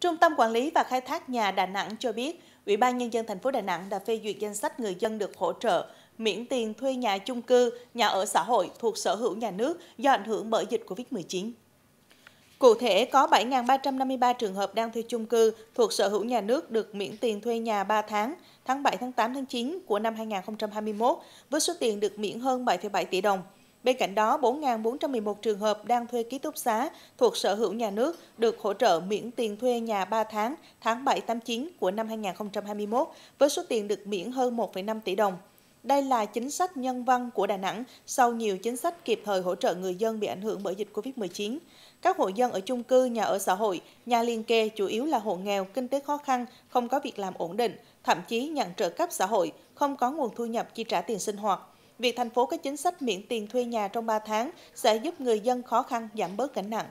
Trung tâm Quản lý và Khai thác nhà Đà Nẵng cho biết, Ủy ban Nhân dân thành phố Đà Nẵng đã phê duyệt danh sách người dân được hỗ trợ miễn tiền thuê nhà chung cư, nhà ở xã hội thuộc sở hữu nhà nước do ảnh hưởng bởi dịch COVID-19. Cụ thể, có 7.353 trường hợp đang thuê chung cư thuộc sở hữu nhà nước được miễn tiền thuê nhà 3 tháng, tháng 7, tháng 8, tháng 9 của năm 2021, với số tiền được miễn hơn 7,7 tỷ đồng. Bên cạnh đó, 4.411 trường hợp đang thuê ký túc xá thuộc sở hữu nhà nước được hỗ trợ miễn tiền thuê nhà 3 tháng tháng 7 89 của năm 2021 với số tiền được miễn hơn 1,5 tỷ đồng. Đây là chính sách nhân văn của Đà Nẵng sau nhiều chính sách kịp thời hỗ trợ người dân bị ảnh hưởng bởi dịch Covid-19. Các hộ dân ở chung cư, nhà ở xã hội, nhà liên kề chủ yếu là hộ nghèo, kinh tế khó khăn, không có việc làm ổn định, thậm chí nhận trợ cấp xã hội, không có nguồn thu nhập chi trả tiền sinh hoạt việc thành phố có chính sách miễn tiền thuê nhà trong 3 tháng sẽ giúp người dân khó khăn giảm bớt gánh nặng.